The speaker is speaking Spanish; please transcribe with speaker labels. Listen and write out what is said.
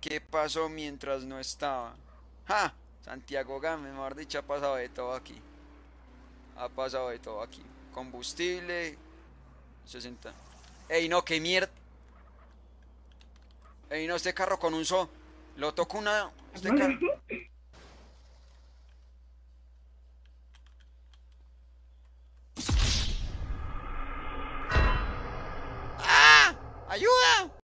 Speaker 1: ¿Qué pasó mientras no estaba? ¡Ja! Santiago Gámez, mejor dicho, ha pasado de todo aquí. Ha pasado de todo aquí. Combustible. 60. Ey, no, qué mierda. Ey, no, este carro con un so. Lo tocó una.
Speaker 2: Este carro.
Speaker 3: ¡Ah! ¡Ayuda!